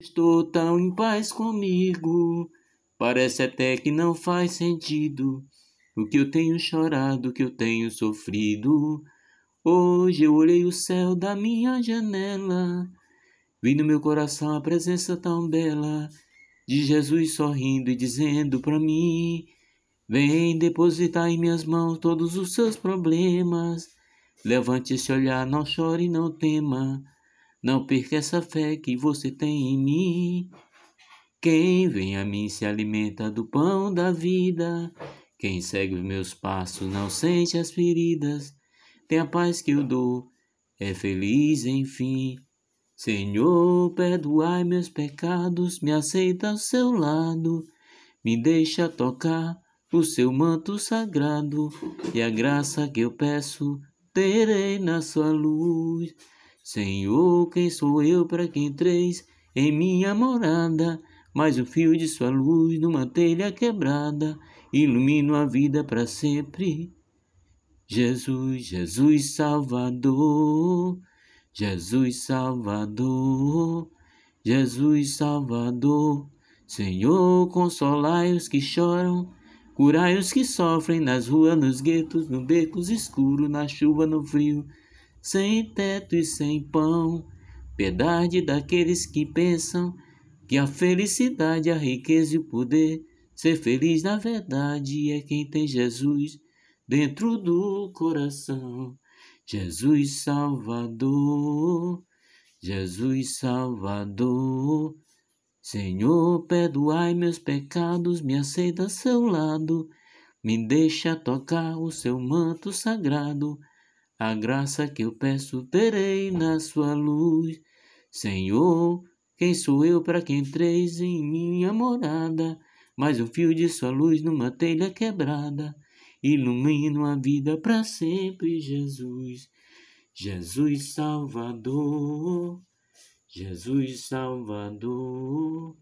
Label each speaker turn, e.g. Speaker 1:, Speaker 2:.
Speaker 1: Estou tão em paz comigo, parece até que não faz sentido o que eu tenho chorado, o que eu tenho sofrido. Hoje eu olhei o céu da minha janela, vi no meu coração a presença tão bela de Jesus sorrindo e dizendo para mim: Vem depositar em minhas mãos todos os seus problemas. Levante esse olhar, não chore, não tema. Não perca essa fé que você tem em mim. Quem vem a mim se alimenta do pão da vida. Quem segue os meus passos não sente as feridas. Tem a paz que eu dou, é feliz enfim. Senhor, perdoai meus pecados, me aceita ao seu lado, me deixa tocar o seu manto sagrado, e a graça que eu peço terei na sua luz. Senhor, quem sou eu para que entreis em minha morada? Mas o fio de sua luz numa telha quebrada ilumina a vida para sempre. Jesus, Jesus Salvador, Jesus Salvador, Jesus Salvador. Senhor, consolai os que choram, curai os que sofrem nas ruas, nos guetos, nos becos escuros, na chuva, no frio sem teto e sem pão. Piedade daqueles que pensam que a felicidade, a riqueza e o poder. Ser feliz na verdade é quem tem Jesus dentro do coração. Jesus Salvador, Jesus Salvador. Senhor, perdoai meus pecados, me aceita a seu lado, me deixa tocar o seu manto sagrado a graça que eu peço terei na sua luz. Senhor, quem sou eu para que entreis em minha morada? Mais um fio de sua luz numa telha quebrada. Ilumino a vida para sempre, Jesus. Jesus Salvador, Jesus Salvador.